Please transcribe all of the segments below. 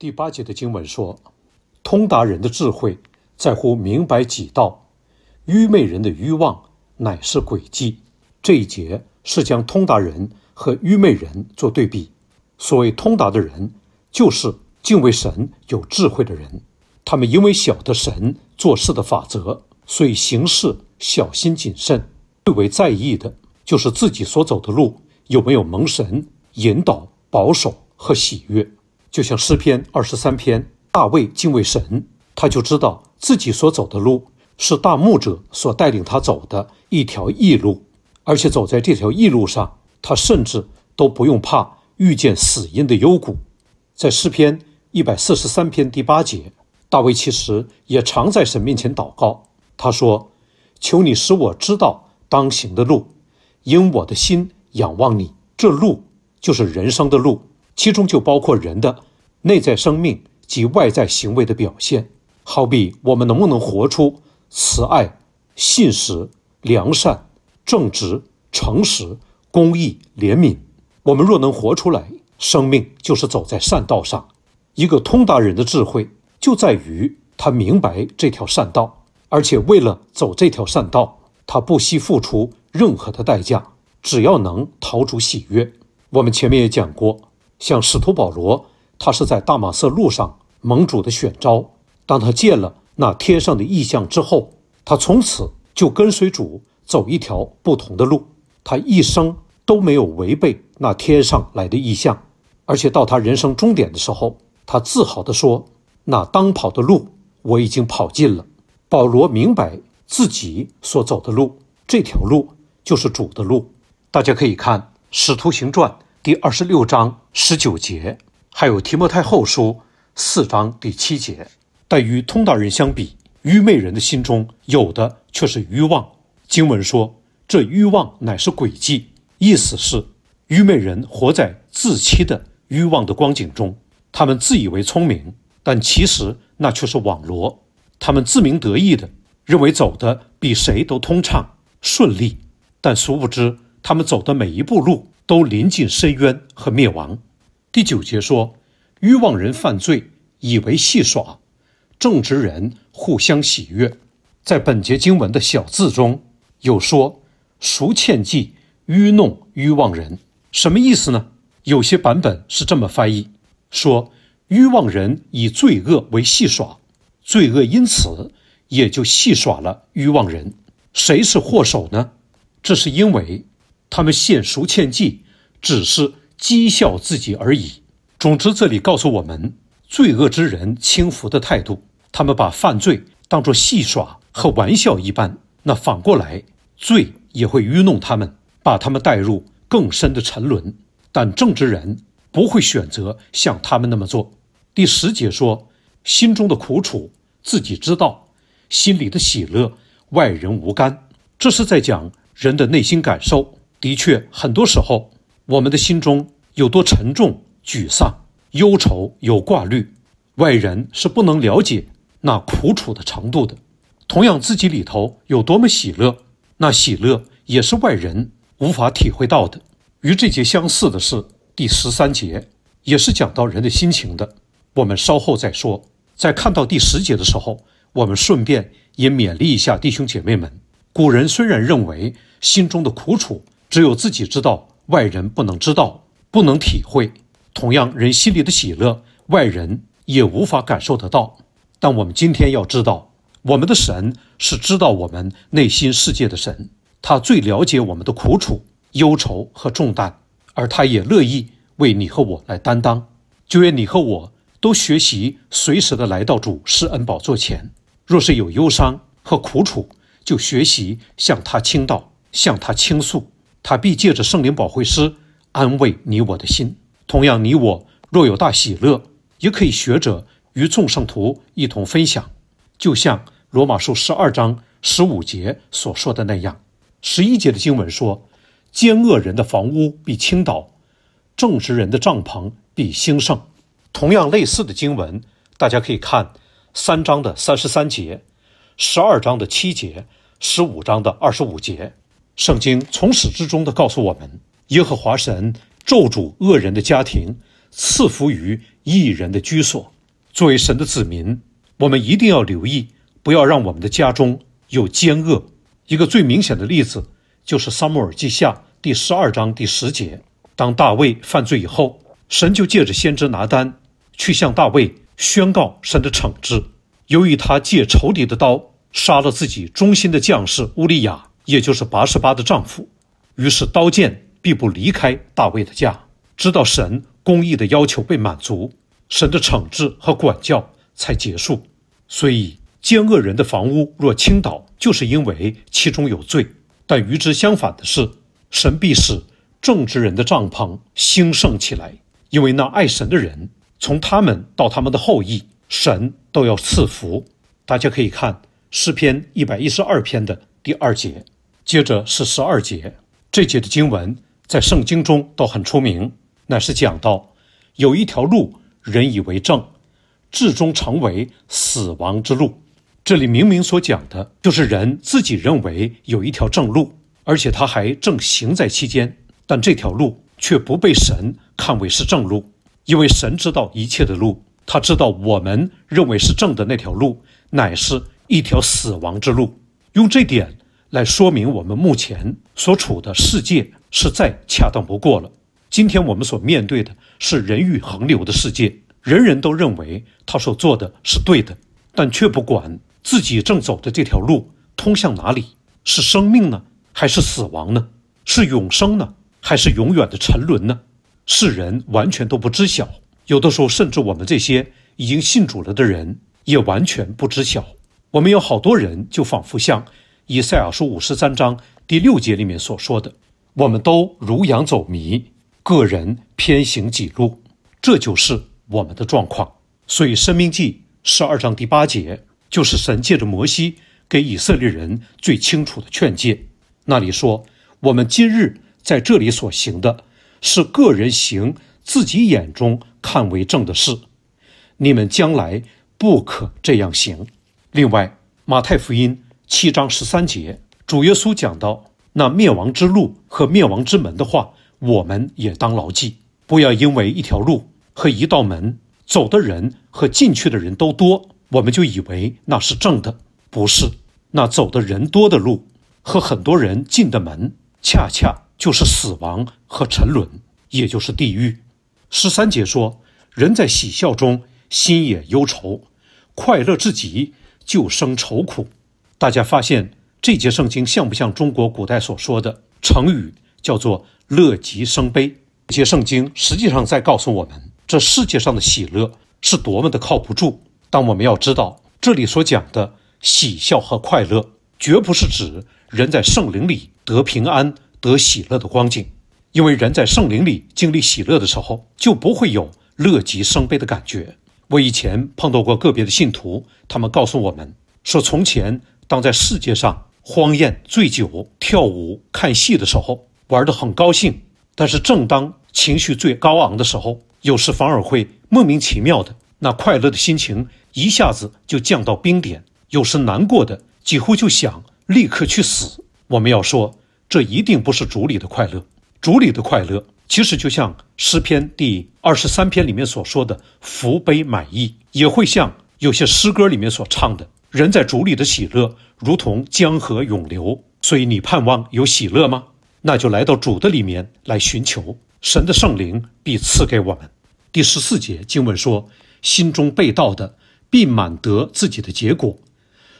第八节的经文说：“通达人的智慧在乎明白己道，愚昧人的欲望乃是诡计。”这一节是将通达人和愚昧人做对比。所谓通达的人，就是敬畏神、有智慧的人。他们因为晓得神做事的法则，所以行事小心谨慎，最为在意的就是自己所走的路有没有蒙神引导、保守和喜悦。就像诗篇二十三篇，大卫敬畏神，他就知道自己所走的路是大牧者所带领他走的一条异路，而且走在这条异路上，他甚至都不用怕遇见死因的幽谷。在诗篇一百四十三篇第八节，大卫其实也常在神面前祷告，他说：“求你使我知道当行的路，因我的心仰望你。”这路就是人生的路，其中就包括人的。内在生命及外在行为的表现，好比我们能不能活出慈爱、信实、良善、正直、诚实、公义、怜悯？我们若能活出来，生命就是走在善道上。一个通达人的智慧就在于他明白这条善道，而且为了走这条善道，他不惜付出任何的代价，只要能逃出喜悦。我们前面也讲过，像使徒保罗。他是在大马色路上，盟主的选召。当他见了那天上的异象之后，他从此就跟随主走一条不同的路。他一生都没有违背那天上来的异象，而且到他人生终点的时候，他自豪地说：“那当跑的路我已经跑尽了。”保罗明白自己所走的路，这条路就是主的路。大家可以看《使徒行传》第二十六章十九节。还有《提摩太后书》四章第七节，但与通达人相比，愚昧人的心中有的却是欲望。经文说：“这欲望乃是诡计。”意思是，愚昧人活在自欺的欲望的光景中，他们自以为聪明，但其实那却是网罗。他们自鸣得意的认为走的比谁都通畅顺利，但殊不知他们走的每一步路都临近深渊和灭亡。第九节说，欲望人犯罪以为戏耍，正直人互相喜悦。在本节经文的小字中有说，熟欠计愚弄欲望人，什么意思呢？有些版本是这么翻译：说欲望人以罪恶为戏耍，罪恶因此也就戏耍了欲望人。谁是祸首呢？这是因为他们现熟欠计，只是。讥笑自己而已。总之，这里告诉我们，罪恶之人轻浮的态度，他们把犯罪当作戏耍和玩笑一般。那反过来，罪也会愚弄他们，把他们带入更深的沉沦。但正直人不会选择像他们那么做。第十节说：“心中的苦楚自己知道，心里的喜乐外人无干。”这是在讲人的内心感受。的确，很多时候。我们的心中有多沉重、沮丧、忧愁，有挂虑，外人是不能了解那苦楚的程度的。同样，自己里头有多么喜乐，那喜乐也是外人无法体会到的。与这节相似的是，第十三节也是讲到人的心情的。我们稍后再说。在看到第十节的时候，我们顺便也勉励一下弟兄姐妹们。古人虽然认为心中的苦楚只有自己知道。外人不能知道，不能体会。同样，人心里的喜乐，外人也无法感受得到。但我们今天要知道，我们的神是知道我们内心世界的神，他最了解我们的苦楚、忧愁和重担，而他也乐意为你和我来担当。就愿你和我都学习，随时的来到主施恩宝座前。若是有忧伤和苦楚，就学习向他倾倒，向他倾诉。他必借着圣灵保惠师安慰你我的心。同样，你我若有大喜乐，也可以学着与众圣徒一同分享。就像罗马书十二章十五节所说的那样，十一节的经文说：“奸恶人的房屋必倾倒，正直人的帐篷必兴盛。”同样类似的经文，大家可以看三章的三十三节，十二章的七节，十五章的二十五节。圣经从始至终的告诉我们：耶和华神咒诅恶人的家庭，赐福于义人的居所。作为神的子民，我们一定要留意，不要让我们的家中有奸恶。一个最明显的例子，就是《撒母耳记下》第十二章第十节：当大卫犯罪以后，神就借着先知拿单去向大卫宣告神的惩治，由于他借仇敌的刀杀了自己忠心的将士乌利亚。也就是八十八的丈夫，于是刀剑必不离开大卫的家，直到神公义的要求被满足，神的惩治和管教才结束。所以奸恶人的房屋若倾倒，就是因为其中有罪；但与之相反的是，神必使正直人的帐篷兴盛起来，因为那爱神的人，从他们到他们的后裔，神都要赐福。大家可以看诗篇一百一十二篇的。第二节，接着是十二节。这节的经文在圣经中都很出名，乃是讲到有一条路，人以为正，至终成为死亡之路。这里明明所讲的就是人自己认为有一条正路，而且他还正行在期间，但这条路却不被神看为是正路，因为神知道一切的路，他知道我们认为是正的那条路，乃是一条死亡之路。用这点来说明我们目前所处的世界是再恰当不过了。今天我们所面对的是人欲横流的世界，人人都认为他所做的是对的，但却不管自己正走的这条路通向哪里，是生命呢，还是死亡呢？是永生呢，还是永远的沉沦呢？世人完全都不知晓，有的时候甚至我们这些已经信主了的人也完全不知晓。我们有好多人，就仿佛像以赛亚书五十三章第六节里面所说的：“我们都如羊走迷，个人偏行己路。”这就是我们的状况。所以，申命记十二章第八节就是神借着摩西给以色列人最清楚的劝诫。那里说：“我们今日在这里所行的，是个人行自己眼中看为正的事。你们将来不可这样行。”另外，《马太福音》七章十三节，主耶稣讲到那灭亡之路和灭亡之门的话，我们也当牢记，不要因为一条路和一道门走的人和进去的人都多，我们就以为那是正的。不是，那走的人多的路和很多人进的门，恰恰就是死亡和沉沦，也就是地狱。十三节说：“人在喜笑中，心也忧愁；快乐至极。”就生愁苦，大家发现这节圣经像不像中国古代所说的成语，叫做“乐极生悲”？这节圣经实际上在告诉我们，这世界上的喜乐是多么的靠不住。但我们要知道，这里所讲的喜笑和快乐，绝不是指人在圣灵里得平安、得喜乐的光景，因为人在圣灵里经历喜乐的时候，就不会有“乐极生悲”的感觉。我以前碰到过个别的信徒，他们告诉我们说，从前当在世界上荒宴、醉酒、跳舞、看戏的时候，玩得很高兴。但是正当情绪最高昂的时候，有时反而会莫名其妙的，那快乐的心情一下子就降到冰点。有时难过的几乎就想立刻去死。我们要说，这一定不是主里的快乐，主里的快乐。其实就像诗篇第二十三篇里面所说的“福杯满溢”，也会像有些诗歌里面所唱的“人在主里的喜乐，如同江河涌流”。所以，你盼望有喜乐吗？那就来到主的里面来寻求，神的圣灵必赐给我们。第十四节经文说：“心中被盗的，必满得自己的结果；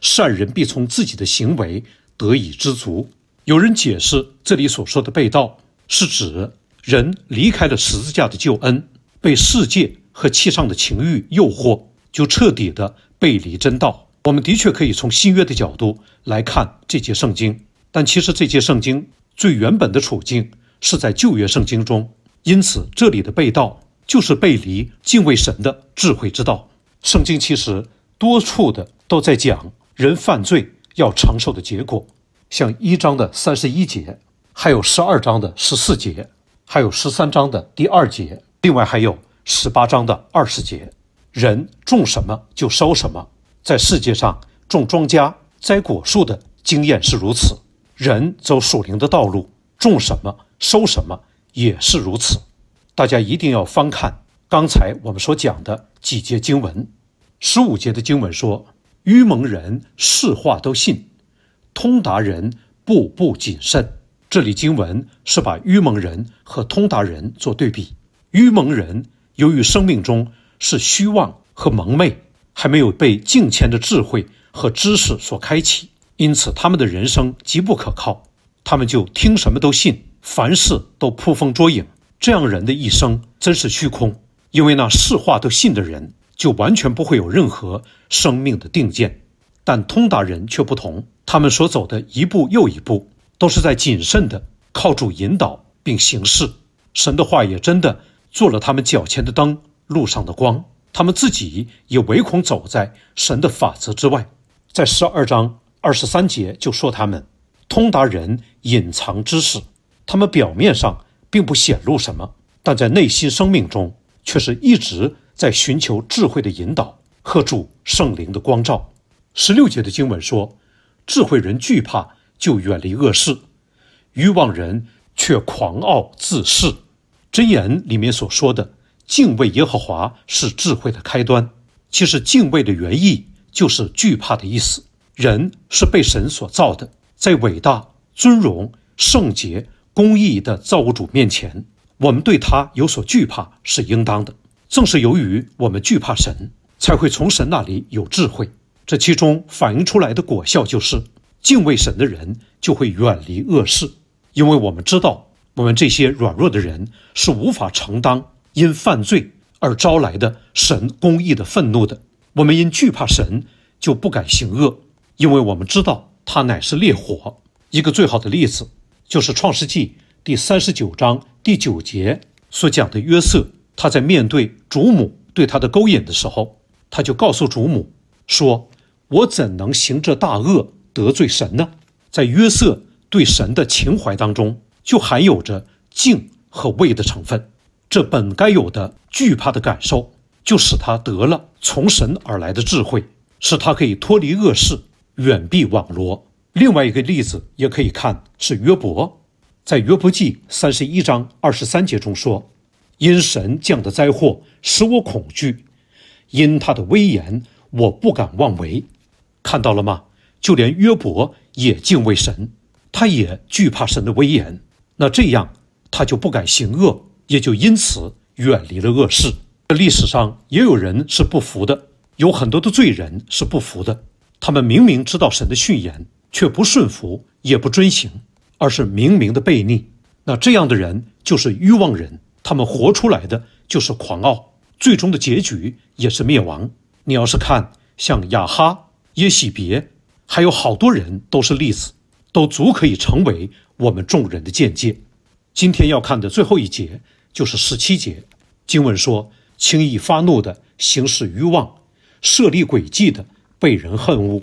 善人必从自己的行为得以知足。”有人解释，这里所说的“被盗”是指。人离开了十字架的救恩，被世界和气上的情欲诱惑，就彻底的背离真道。我们的确可以从新约的角度来看这节圣经，但其实这节圣经最原本的处境是在旧约圣经中。因此，这里的背道就是背离敬畏神的智慧之道。圣经其实多处的都在讲人犯罪要承受的结果，像一章的三十一节，还有十二章的十四节。还有十三章的第二节，另外还有十八章的二十节。人种什么就收什么，在世界上种庄稼、栽果树的经验是如此。人走属灵的道路，种什么收什么也是如此。大家一定要翻看刚才我们所讲的几节经文。十五节的经文说：“愚蒙人是话都信，通达人步步谨慎。”这里经文是把愚蒙人和通达人做对比。愚蒙人由于生命中是虚妄和蒙昧，还没有被境前的智慧和知识所开启，因此他们的人生极不可靠。他们就听什么都信，凡事都捕风捉影，这样人的一生真是虚空。因为那是话都信的人，就完全不会有任何生命的定见。但通达人却不同，他们所走的一步又一步。都是在谨慎的靠主引导并行事，神的话也真的做了他们脚前的灯，路上的光。他们自己也唯恐走在神的法则之外。在十二章二十三节就说他们通达人隐藏知识，他们表面上并不显露什么，但在内心生命中却是一直在寻求智慧的引导和主圣灵的光照。十六节的经文说，智慧人惧怕。就远离恶事，欲望人却狂傲自恃。箴言里面所说的“敬畏耶和华是智慧的开端”，其实敬畏的原意就是惧怕的意思。人是被神所造的，在伟大、尊荣、圣洁、公义的造物主面前，我们对他有所惧怕是应当的。正是由于我们惧怕神，才会从神那里有智慧。这其中反映出来的果效就是。敬畏神的人就会远离恶事，因为我们知道，我们这些软弱的人是无法承担因犯罪而招来的神公义的愤怒的。我们因惧怕神，就不敢行恶，因为我们知道他乃是烈火。一个最好的例子，就是创世纪》第三十九章第九节所讲的约瑟，他在面对主母对他的勾引的时候，他就告诉主母说：“我怎能行这大恶？”得罪神呢？在约瑟对神的情怀当中，就含有着敬和畏的成分。这本该有的惧怕的感受，就使他得了从神而来的智慧，使他可以脱离恶事，远避网罗。另外一个例子也可以看是约伯，在约伯记三十一章二十三节中说：“因神降的灾祸使我恐惧，因他的威严我不敢妄为。”看到了吗？就连约伯也敬畏神，他也惧怕神的威严。那这样，他就不敢行恶，也就因此远离了恶事。历史上也有人是不服的，有很多的罪人是不服的。他们明明知道神的训言，却不顺服，也不遵行，而是明明的悖逆。那这样的人就是欲望人，他们活出来的就是狂傲，最终的结局也是灭亡。你要是看像亚哈、耶喜别。还有好多人都是例子，都足可以成为我们众人的见解。今天要看的最后一节就是十七节经文说：轻易发怒的，行事欲望，设立诡计的，被人恨恶。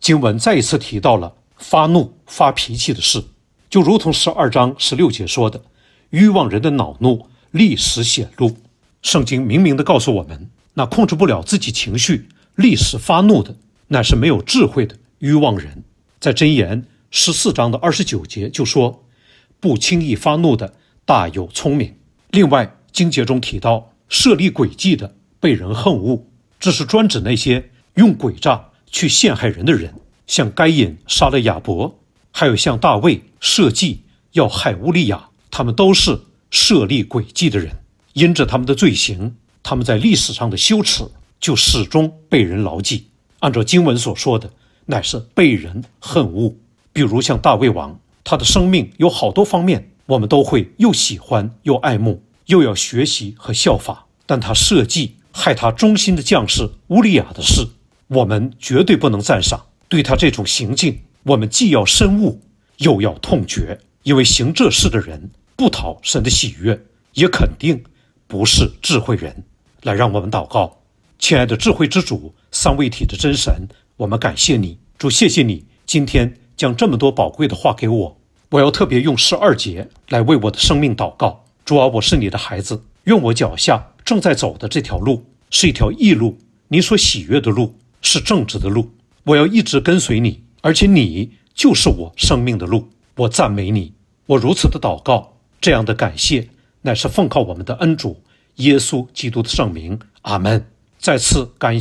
经文再一次提到了发怒、发脾气的事，就如同十二章十六节说的，欲望人的恼怒，历史显露。圣经明明的告诉我们，那控制不了自己情绪、历史发怒的，那是没有智慧的。欲望人，在箴言十四章的二十九节就说：“不轻易发怒的大有聪明。”另外，经节中提到设立诡计的被人恨恶，这是专指那些用诡诈去陷害人的人，像该隐杀了亚伯，还有像大卫设计要害乌利亚，他们都是设立诡计的人。因着他们的罪行，他们在历史上的羞耻就始终被人牢记。按照经文所说的。乃是被人恨恶，比如像大胃王，他的生命有好多方面，我们都会又喜欢又爱慕，又要学习和效法。但他设计害他忠心的将士乌利亚的事，我们绝对不能赞赏。对他这种行径，我们既要深恶，又要痛绝，因为行这事的人不讨神的喜悦，也肯定不是智慧人。来，让我们祷告，亲爱的智慧之主三位体的真神。我们感谢你，主，谢谢你今天将这么多宝贵的话给我。我要特别用十二节来为我的生命祷告。主啊，我是你的孩子，愿我脚下正在走的这条路是一条义路，你所喜悦的路是正直的路。我要一直跟随你，而且你就是我生命的路。我赞美你，我如此的祷告，这样的感谢乃是奉靠我们的恩主耶稣基督的圣名。阿门。再次感。